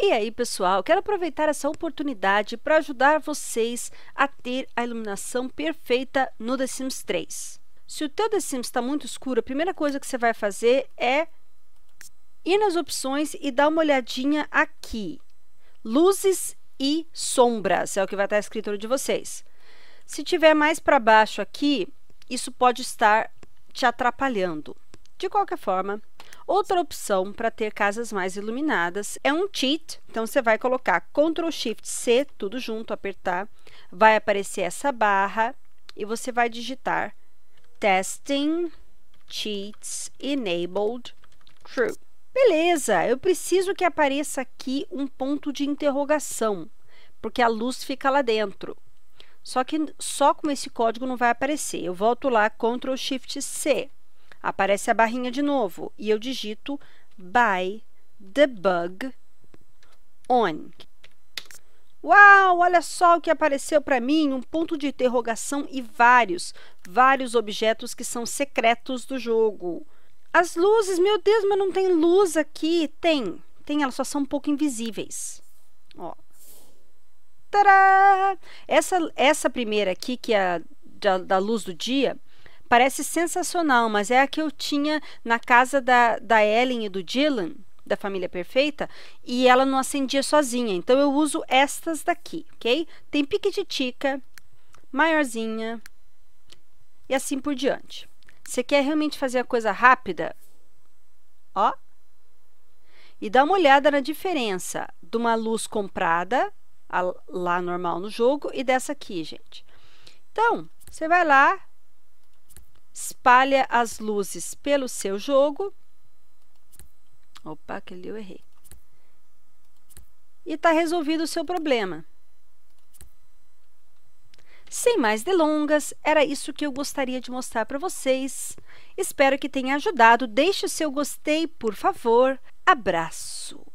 E aí, pessoal, quero aproveitar essa oportunidade para ajudar vocês a ter a iluminação perfeita no The Sims 3. Se o teu The Sims está muito escuro, a primeira coisa que você vai fazer é ir nas opções e dar uma olhadinha aqui. Luzes e sombras, é o que vai estar escrito no de vocês. Se tiver mais para baixo aqui, isso pode estar te atrapalhando. De qualquer forma, Outra opção para ter casas mais iluminadas é um cheat. Então você vai colocar Ctrl Shift C tudo junto, apertar, vai aparecer essa barra e você vai digitar testing cheats enabled true. Beleza, eu preciso que apareça aqui um ponto de interrogação, porque a luz fica lá dentro. Só que só com esse código não vai aparecer. Eu volto lá Ctrl Shift C. Aparece a barrinha de novo e eu digito buy the bug on. Uau, olha só o que apareceu para mim, um ponto de interrogação e vários, vários objetos que são secretos do jogo. As luzes, meu Deus, mas não tem luz aqui. Tem, tem, elas só são um pouco invisíveis. Ó. Tadá! Essa, essa primeira aqui, que é a da, da luz do dia, Parece sensacional, mas é a que eu tinha na casa da, da Ellen e do Dylan, da Família Perfeita, e ela não acendia sozinha. Então eu uso estas daqui, ok? Tem pique de tica, maiorzinha e assim por diante. Você quer realmente fazer a coisa rápida? Ó. E dá uma olhada na diferença de uma luz comprada, a, lá normal no jogo, e dessa aqui, gente. Então, você vai lá, espalha as luzes pelo seu jogo. Opa, aquele eu errei. E está resolvido o seu problema. Sem mais delongas, era isso que eu gostaria de mostrar para vocês. Espero que tenha ajudado. Deixe o seu gostei, por favor. Abraço!